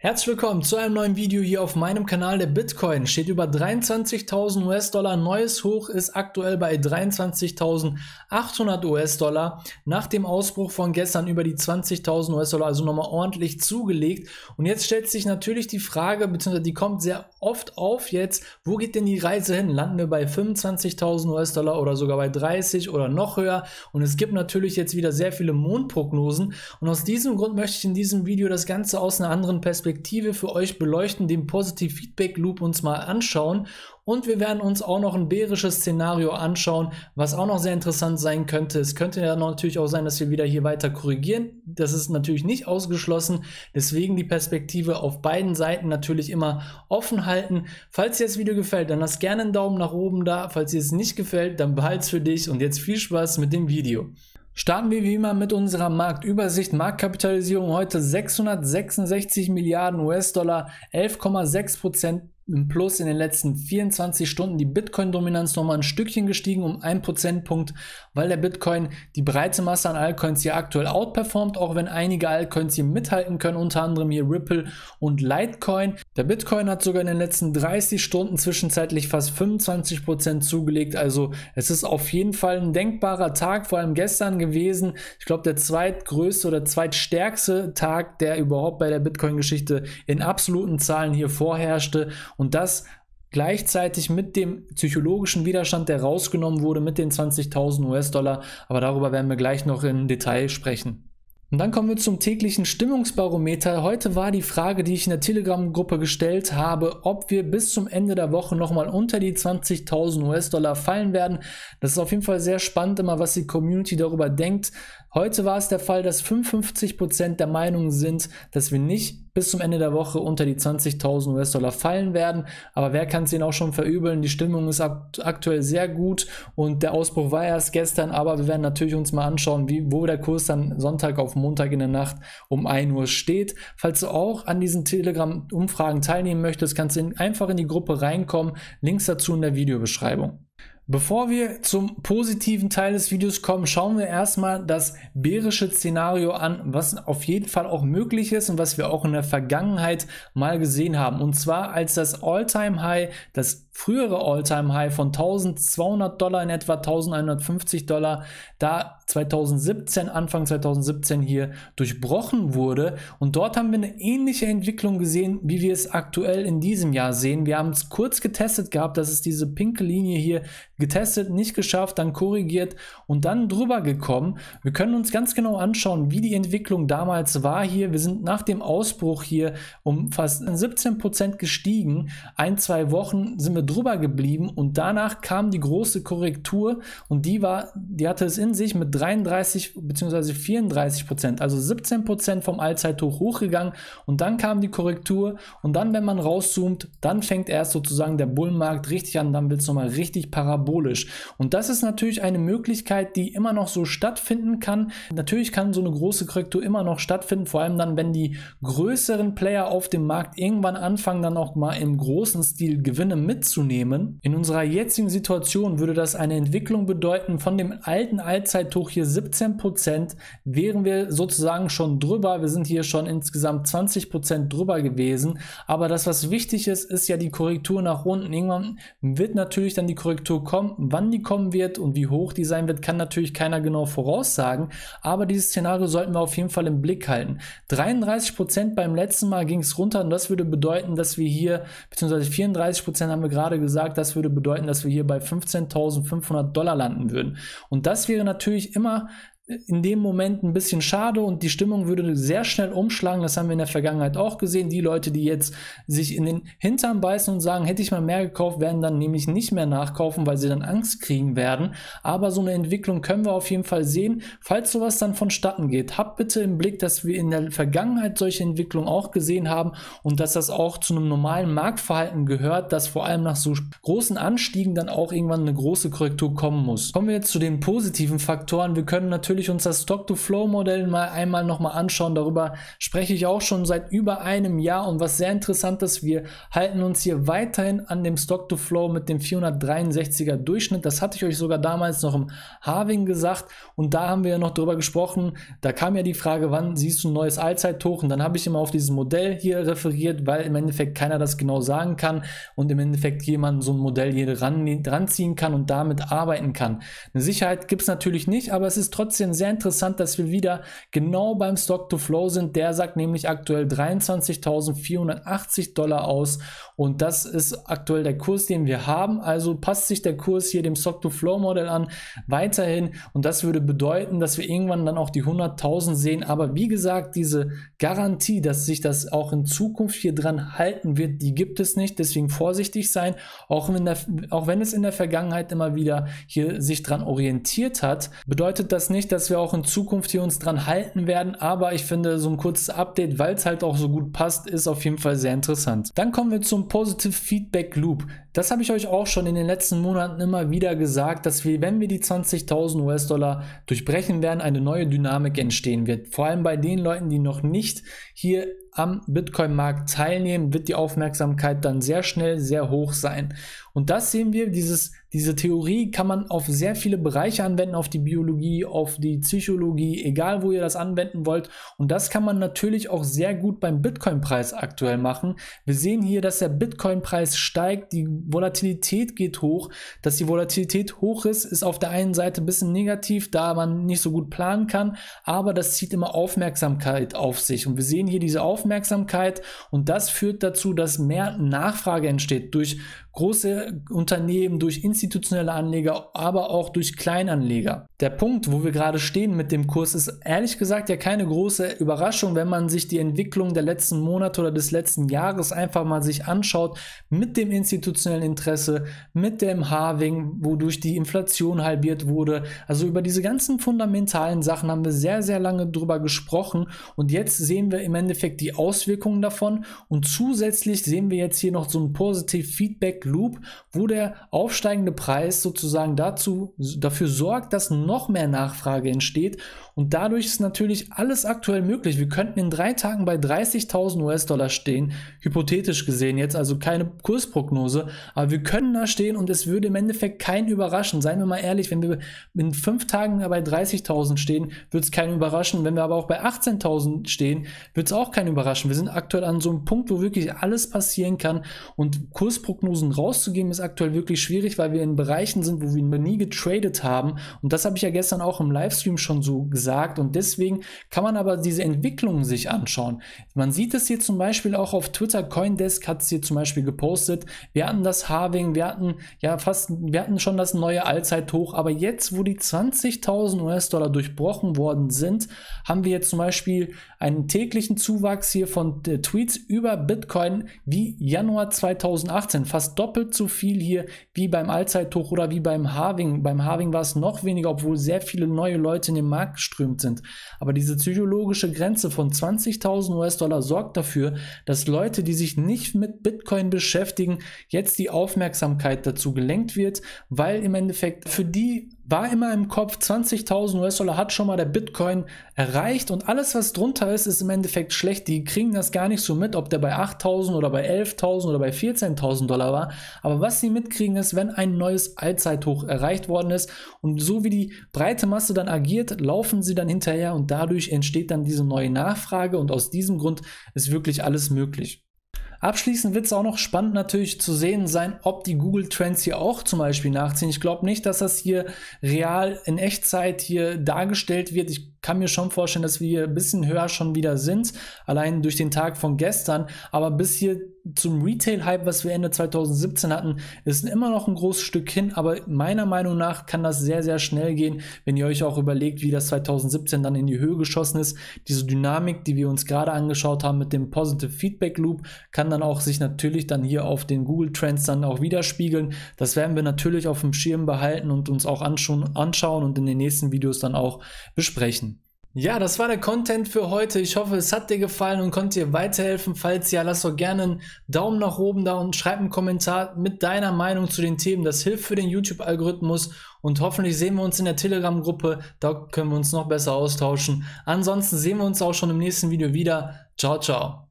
Herzlich willkommen zu einem neuen Video hier auf meinem Kanal. Der Bitcoin steht über 23.000 US-Dollar. Neues Hoch ist aktuell bei 23.800 US-Dollar. Nach dem Ausbruch von gestern über die 20.000 US-Dollar, also nochmal ordentlich zugelegt. Und jetzt stellt sich natürlich die Frage, beziehungsweise die kommt sehr oft auf jetzt, wo geht denn die Reise hin? Landen wir bei 25.000 US-Dollar oder sogar bei 30 oder noch höher? Und es gibt natürlich jetzt wieder sehr viele Mondprognosen. Und aus diesem Grund möchte ich in diesem Video das Ganze aus einer anderen Perspektive Perspektive für euch beleuchten, den Positive Feedback Loop uns mal anschauen und wir werden uns auch noch ein bärisches Szenario anschauen, was auch noch sehr interessant sein könnte. Es könnte ja natürlich auch sein, dass wir wieder hier weiter korrigieren. Das ist natürlich nicht ausgeschlossen. Deswegen die Perspektive auf beiden Seiten natürlich immer offen halten. Falls dir das Video gefällt, dann lass gerne einen Daumen nach oben da. Falls dir es nicht gefällt, dann behalt's für dich und jetzt viel Spaß mit dem Video. Starten wir wie immer mit unserer Marktübersicht. Marktkapitalisierung heute 666 Milliarden US-Dollar, 11,6 Prozent im Plus in den letzten 24 Stunden. Die Bitcoin-Dominanz nochmal ein Stückchen gestiegen um 1 Prozentpunkt, weil der Bitcoin die breite Masse an Altcoins hier aktuell outperformt, auch wenn einige Altcoins hier mithalten können, unter anderem hier Ripple und Litecoin. Der Bitcoin hat sogar in den letzten 30 Stunden zwischenzeitlich fast 25% Prozent zugelegt. Also es ist auf jeden Fall ein denkbarer Tag, vor allem gestern gewesen. Ich glaube, der zweitgrößte oder zweitstärkste Tag, der überhaupt bei der Bitcoin-Geschichte in absoluten Zahlen hier vorherrschte. Und das gleichzeitig mit dem psychologischen Widerstand, der rausgenommen wurde mit den 20.000 US-Dollar. Aber darüber werden wir gleich noch im Detail sprechen. Und dann kommen wir zum täglichen Stimmungsbarometer. Heute war die Frage, die ich in der Telegram-Gruppe gestellt habe, ob wir bis zum Ende der Woche nochmal unter die 20.000 US-Dollar fallen werden. Das ist auf jeden Fall sehr spannend, immer was die Community darüber denkt. Heute war es der Fall, dass 55% der Meinung sind, dass wir nicht bis zum Ende der Woche unter die 20.000 US-Dollar fallen werden. Aber wer kann es ihnen auch schon verübeln? Die Stimmung ist aktuell sehr gut und der Ausbruch war erst gestern. Aber wir werden natürlich uns mal anschauen, wie, wo der Kurs dann Sonntag auf Montag in der Nacht um 1 Uhr steht. Falls du auch an diesen Telegram-Umfragen teilnehmen möchtest, kannst du einfach in die Gruppe reinkommen. Links dazu in der Videobeschreibung. Bevor wir zum positiven Teil des Videos kommen, schauen wir erstmal das bärische Szenario an, was auf jeden Fall auch möglich ist und was wir auch in der Vergangenheit mal gesehen haben. Und zwar als das All-Time-High, das frühere All-Time-High von 1200 Dollar in etwa 1150 Dollar, da 2017, Anfang 2017 hier durchbrochen wurde. Und dort haben wir eine ähnliche Entwicklung gesehen, wie wir es aktuell in diesem Jahr sehen. Wir haben es kurz getestet gehabt, das ist diese pinke Linie hier getestet, nicht geschafft, dann korrigiert und dann drüber gekommen. Wir können uns ganz genau anschauen, wie die Entwicklung damals war hier. Wir sind nach dem Ausbruch hier um fast 17% Prozent gestiegen. Ein, zwei Wochen sind wir drüber geblieben und danach kam die große Korrektur und die war, die hatte es in sich mit 33 bzw. 34 Prozent, also 17 Prozent vom Allzeithoch hochgegangen und dann kam die Korrektur und dann, wenn man rauszoomt, dann fängt erst sozusagen der Bullenmarkt richtig an, dann wird es nochmal richtig parabolisch. Und das ist natürlich eine Möglichkeit, die immer noch so stattfinden kann. Natürlich kann so eine große Korrektur immer noch stattfinden, vor allem dann, wenn die größeren Player auf dem Markt irgendwann anfangen, dann auch mal im großen Stil Gewinne mitzunehmen. In unserer jetzigen Situation würde das eine Entwicklung bedeuten von dem alten Allzeithoch hoch hier 17%, wären wir sozusagen schon drüber. Wir sind hier schon insgesamt 20% drüber gewesen. Aber das, was wichtig ist, ist ja die Korrektur nach unten. Irgendwann wird natürlich dann die Korrektur kommen. Wann die kommen wird und wie hoch die sein wird, kann natürlich keiner genau voraussagen. Aber dieses Szenario sollten wir auf jeden Fall im Blick halten. 33% beim letzten Mal ging es runter und das würde bedeuten, dass wir hier, beziehungsweise 34% haben wir gerade gesagt, das würde bedeuten, dass wir hier bei 15.500 Dollar landen würden. Und das wäre natürlich immer in dem Moment ein bisschen schade und die Stimmung würde sehr schnell umschlagen. Das haben wir in der Vergangenheit auch gesehen. Die Leute, die jetzt sich in den Hintern beißen und sagen, hätte ich mal mehr gekauft, werden dann nämlich nicht mehr nachkaufen, weil sie dann Angst kriegen werden. Aber so eine Entwicklung können wir auf jeden Fall sehen. Falls sowas dann vonstatten geht, habt bitte im Blick, dass wir in der Vergangenheit solche Entwicklungen auch gesehen haben und dass das auch zu einem normalen Marktverhalten gehört, dass vor allem nach so großen Anstiegen dann auch irgendwann eine große Korrektur kommen muss. Kommen wir jetzt zu den positiven Faktoren. Wir können natürlich natürlich uns das Stock-to-Flow-Modell mal einmal nochmal anschauen. Darüber spreche ich auch schon seit über einem Jahr und was sehr interessant ist, wir halten uns hier weiterhin an dem Stock-to-Flow mit dem 463er Durchschnitt. Das hatte ich euch sogar damals noch im Harving gesagt und da haben wir ja noch drüber gesprochen. Da kam ja die Frage, wann siehst du ein neues Allzeithoch und dann habe ich immer auf dieses Modell hier referiert, weil im Endeffekt keiner das genau sagen kann und im Endeffekt jemand so ein Modell hier dran, ranziehen kann und damit arbeiten kann. Eine Sicherheit gibt es natürlich nicht, aber es ist trotzdem bisschen sehr interessant, dass wir wieder genau beim Stock-to-Flow sind. Der sagt nämlich aktuell 23.480 Dollar aus und das ist aktuell der Kurs, den wir haben. Also passt sich der Kurs hier dem Stock-to-Flow-Modell an weiterhin und das würde bedeuten, dass wir irgendwann dann auch die 100.000 sehen. Aber wie gesagt, diese Garantie, dass sich das auch in Zukunft hier dran halten wird, die gibt es nicht. Deswegen vorsichtig sein, auch wenn, der, auch wenn es in der Vergangenheit immer wieder hier sich dran orientiert hat, bedeutet das nicht, dass dass wir auch in Zukunft hier uns dran halten werden, aber ich finde so ein kurzes Update, weil es halt auch so gut passt, ist auf jeden Fall sehr interessant. Dann kommen wir zum Positive Feedback Loop. Das habe ich euch auch schon in den letzten Monaten immer wieder gesagt, dass wir, wenn wir die 20.000 US-Dollar durchbrechen werden, eine neue Dynamik entstehen wird. Vor allem bei den Leuten, die noch nicht hier am Bitcoin-Markt teilnehmen, wird die Aufmerksamkeit dann sehr schnell sehr hoch sein. Und das sehen wir, dieses, diese Theorie kann man auf sehr viele Bereiche anwenden, auf die Biologie, auf die Psychologie, egal wo ihr das anwenden wollt. Und das kann man natürlich auch sehr gut beim Bitcoin-Preis aktuell machen. Wir sehen hier, dass der Bitcoin-Preis steigt, die Volatilität geht hoch. Dass die Volatilität hoch ist, ist auf der einen Seite ein bisschen negativ, da man nicht so gut planen kann, aber das zieht immer Aufmerksamkeit auf sich. Und wir sehen hier diese Aufmerksamkeit Aufmerksamkeit und das führt dazu, dass mehr Nachfrage entsteht durch große Unternehmen, durch institutionelle Anleger, aber auch durch Kleinanleger der Punkt, wo wir gerade stehen mit dem Kurs, ist ehrlich gesagt ja keine große Überraschung, wenn man sich die Entwicklung der letzten Monate oder des letzten Jahres einfach mal sich anschaut mit dem institutionellen Interesse, mit dem Harving, wodurch die Inflation halbiert wurde. Also über diese ganzen fundamentalen Sachen haben wir sehr, sehr lange drüber gesprochen und jetzt sehen wir im Endeffekt die Auswirkungen davon und zusätzlich sehen wir jetzt hier noch so einen Positive Feedback Loop, wo der aufsteigende Preis sozusagen dazu, dafür sorgt, dass noch mehr Nachfrage entsteht. Und dadurch ist natürlich alles aktuell möglich. Wir könnten in drei Tagen bei 30.000 US-Dollar stehen, hypothetisch gesehen jetzt, also keine Kursprognose, aber wir können da stehen und es würde im Endeffekt keinen überraschen. Seien wir mal ehrlich, wenn wir in fünf Tagen bei 30.000 stehen, wird es keinen überraschen. Wenn wir aber auch bei 18.000 stehen, wird es auch keinen überraschen. Wir sind aktuell an so einem Punkt, wo wirklich alles passieren kann und Kursprognosen rauszugeben ist aktuell wirklich schwierig, weil wir in Bereichen sind, wo wir nie getradet haben und das habe ich ich ja gestern auch im Livestream schon so gesagt. Und deswegen kann man aber diese Entwicklungen sich anschauen. Man sieht es hier zum Beispiel auch auf Twitter. Coindesk hat es hier zum Beispiel gepostet. Wir hatten das Harving, wir hatten ja fast, wir hatten schon das neue Allzeithoch. Aber jetzt, wo die 20.000 US-Dollar durchbrochen worden sind, haben wir jetzt zum Beispiel einen täglichen Zuwachs hier von äh, Tweets über Bitcoin wie Januar 2018. Fast doppelt so viel hier wie beim Allzeithoch oder wie beim Harving. Beim Harving war es noch weniger, obwohl wo sehr viele neue Leute in den Markt geströmt sind. Aber diese psychologische Grenze von 20.000 US-Dollar sorgt dafür, dass Leute, die sich nicht mit Bitcoin beschäftigen, jetzt die Aufmerksamkeit dazu gelenkt wird, weil im Endeffekt für die war immer im Kopf, 20.000 US-Dollar hat schon mal der Bitcoin erreicht und alles, was drunter ist, ist im Endeffekt schlecht. Die kriegen das gar nicht so mit, ob der bei 8.000 oder bei 11.000 oder bei 14.000 Dollar war. Aber was sie mitkriegen ist, wenn ein neues Allzeithoch erreicht worden ist und so wie die breite Masse dann agiert, laufen sie dann hinterher und dadurch entsteht dann diese neue Nachfrage und aus diesem Grund ist wirklich alles möglich. Abschließend wird es auch noch spannend natürlich zu sehen sein, ob die Google Trends hier auch zum Beispiel nachziehen. Ich glaube nicht, dass das hier real in Echtzeit hier dargestellt wird. Ich kann mir schon vorstellen, dass wir hier ein bisschen höher schon wieder sind, allein durch den Tag von gestern. Aber bis hier zum Retail-Hype, was wir Ende 2017 hatten, ist immer noch ein großes Stück hin, aber meiner Meinung nach kann das sehr, sehr schnell gehen, wenn ihr euch auch überlegt, wie das 2017 dann in die Höhe geschossen ist. Diese Dynamik, die wir uns gerade angeschaut haben mit dem Positive Feedback Loop, kann dann auch sich natürlich dann hier auf den Google Trends dann auch widerspiegeln. Das werden wir natürlich auf dem Schirm behalten und uns auch anschauen und in den nächsten Videos dann auch besprechen. Ja, das war der Content für heute. Ich hoffe, es hat dir gefallen und konnte dir weiterhelfen. Falls ja, lass doch gerne einen Daumen nach oben da und schreib einen Kommentar mit deiner Meinung zu den Themen. Das hilft für den YouTube-Algorithmus und hoffentlich sehen wir uns in der Telegram-Gruppe. Da können wir uns noch besser austauschen. Ansonsten sehen wir uns auch schon im nächsten Video wieder. Ciao, ciao.